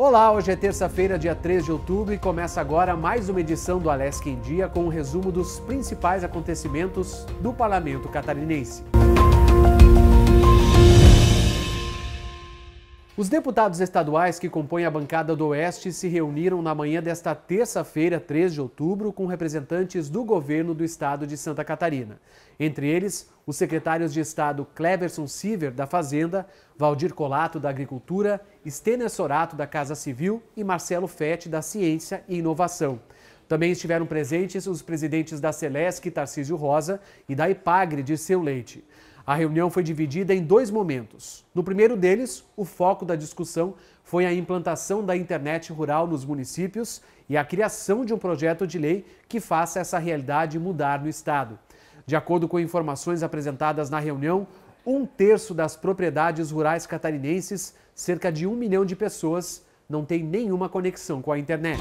Olá, hoje é terça-feira, dia 3 de outubro, e começa agora mais uma edição do Alesc em Dia com um resumo dos principais acontecimentos do parlamento catarinense. Música Os deputados estaduais que compõem a bancada do Oeste se reuniram na manhã desta terça-feira, 3 de outubro, com representantes do governo do estado de Santa Catarina. Entre eles, os secretários de Estado Cleverson Siver, da Fazenda, Valdir Colato, da Agricultura, Estênia Sorato, da Casa Civil e Marcelo Fete, da Ciência e Inovação. Também estiveram presentes os presidentes da Celesc, Tarcísio Rosa, e da IPAGRE, de Seu Leite. A reunião foi dividida em dois momentos. No primeiro deles, o foco da discussão foi a implantação da internet rural nos municípios e a criação de um projeto de lei que faça essa realidade mudar no estado. De acordo com informações apresentadas na reunião, um terço das propriedades rurais catarinenses, cerca de um milhão de pessoas, não tem nenhuma conexão com a internet.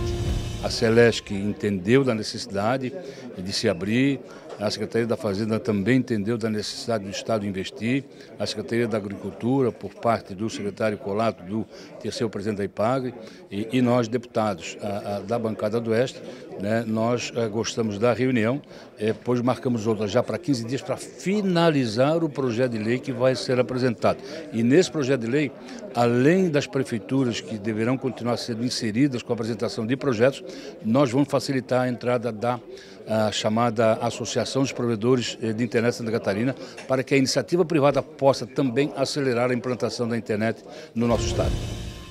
A Celeste entendeu da necessidade de se abrir, a Secretaria da Fazenda também entendeu da necessidade do Estado investir. A Secretaria da Agricultura, por parte do secretário Colato, do terceiro presidente da IPAG, e, e nós, deputados a, a, da bancada do Oeste, né, nós a, eh, gostamos da reunião, é, pois marcamos outra já para 15 dias para finalizar o projeto de lei que vai ser apresentado. E nesse projeto de lei, além das prefeituras que deverão continuar sendo inseridas com a apresentação de projetos, nós vamos facilitar a entrada da a chamada Associação dos Provedores eh, de Internet Santa Catarina, para que a iniciativa privada possa também acelerar a implantação da internet no nosso estado.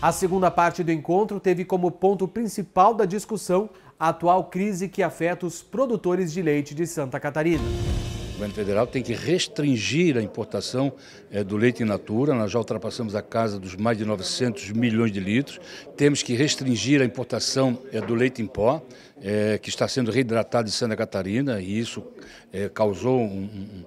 A segunda parte do encontro teve como ponto principal da discussão a atual crise que afeta os produtores de leite de Santa Catarina governo federal tem que restringir a importação é, do leite in natura. Nós já ultrapassamos a casa dos mais de 900 milhões de litros. Temos que restringir a importação é, do leite em pó, é, que está sendo reidratado em Santa Catarina, e isso causou um,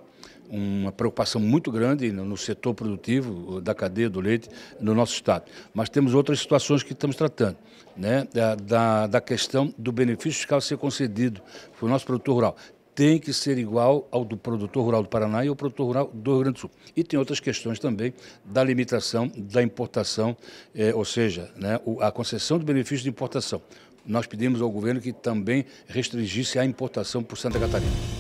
um, uma preocupação muito grande no, setor produtivo da cadeia do leite no nosso estado. Mas temos outras situações que estamos tratando. Né, da, da, questão do benefício fiscal ser concedido para o nosso produtor rural tem que ser igual ao do produtor rural do Paraná e ao produtor rural do Rio Grande do Sul. E tem outras questões também da limitação da importação, eh, ou seja, né, a concessão do benefício de importação. Nós pedimos ao governo que também restringisse a importação por Santa Catarina.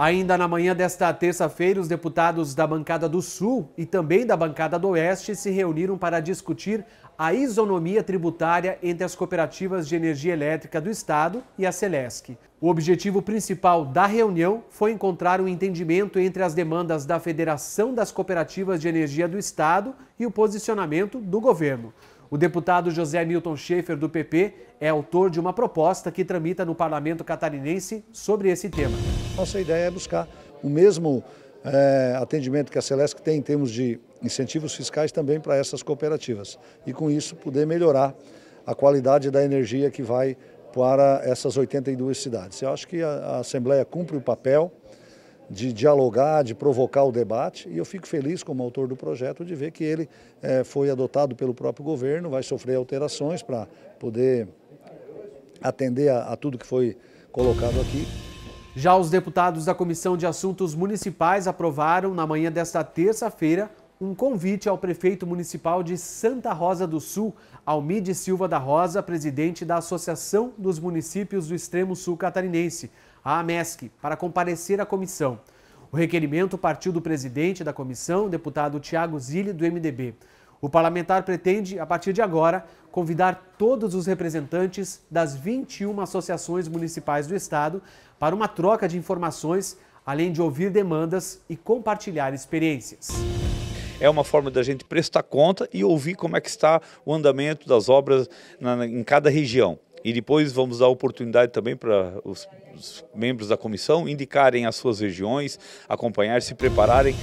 Ainda na manhã desta terça-feira, os deputados da bancada do Sul e também da bancada do Oeste se reuniram para discutir a isonomia tributária entre as cooperativas de energia elétrica do Estado e a Celesc. O objetivo principal da reunião foi encontrar um entendimento entre as demandas da Federação das Cooperativas de Energia do Estado e o posicionamento do governo. O deputado José Milton Schaefer, do PP, é autor de uma proposta que tramita no parlamento catarinense sobre esse tema. Nossa ideia é buscar o mesmo é, atendimento que a Celesc tem em termos de incentivos fiscais também para essas cooperativas. E com isso poder melhorar a qualidade da energia que vai para essas 82 cidades. Eu acho que a Assembleia cumpre o papel de dialogar, de provocar o debate, e eu fico feliz como autor do projeto de ver que ele é, foi adotado pelo próprio governo, vai sofrer alterações para poder atender a, a tudo que foi colocado aqui. Já os deputados da Comissão de Assuntos Municipais aprovaram, na manhã desta terça-feira, um convite ao prefeito municipal de Santa Rosa do Sul, Almide Silva da Rosa, presidente da Associação dos Municípios do Extremo Sul Catarinense, a AMESC, para comparecer à comissão. O requerimento partiu do presidente da comissão, deputado Tiago Zilli, do MDB. O parlamentar pretende, a partir de agora, convidar todos os representantes das 21 associações municipais do Estado para uma troca de informações, além de ouvir demandas e compartilhar experiências. É uma forma da gente prestar conta e ouvir como é que está o andamento das obras na, em cada região. E depois vamos dar oportunidade também para os, os membros da comissão indicarem as suas regiões, acompanhar, se prepararem.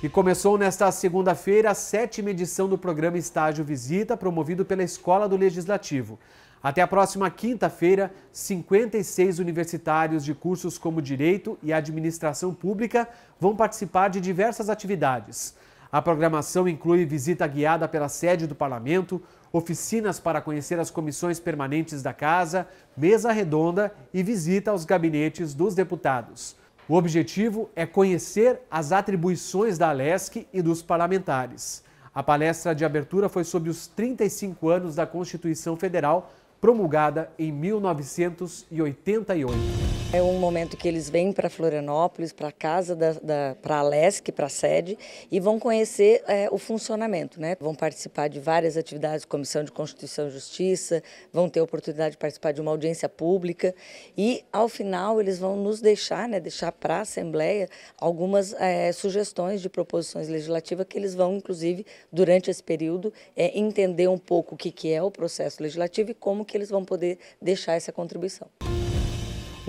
E começou nesta segunda-feira a sétima edição do programa Estágio Visita, promovido pela Escola do Legislativo. Até a próxima quinta-feira, 56 universitários de cursos como Direito e Administração Pública vão participar de diversas atividades. A programação inclui visita guiada pela sede do parlamento, oficinas para conhecer as comissões permanentes da casa, mesa redonda e visita aos gabinetes dos deputados. O objetivo é conhecer as atribuições da Alesc e dos parlamentares. A palestra de abertura foi sobre os 35 anos da Constituição Federal, promulgada em 1988. É um momento que eles vêm para Florianópolis, para a casa, da, da para a LESC, para a sede, e vão conhecer é, o funcionamento. Né? Vão participar de várias atividades, Comissão de Constituição e Justiça, vão ter a oportunidade de participar de uma audiência pública e, ao final, eles vão nos deixar, né, deixar para a Assembleia, algumas é, sugestões de proposições legislativas que eles vão, inclusive, durante esse período, é, entender um pouco o que, que é o processo legislativo e como que eles vão poder deixar essa contribuição.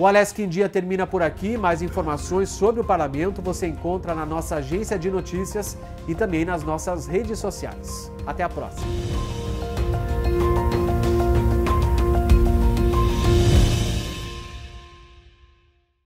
O Alesc em Dia termina por aqui. Mais informações sobre o parlamento você encontra na nossa agência de notícias e também nas nossas redes sociais. Até a próxima.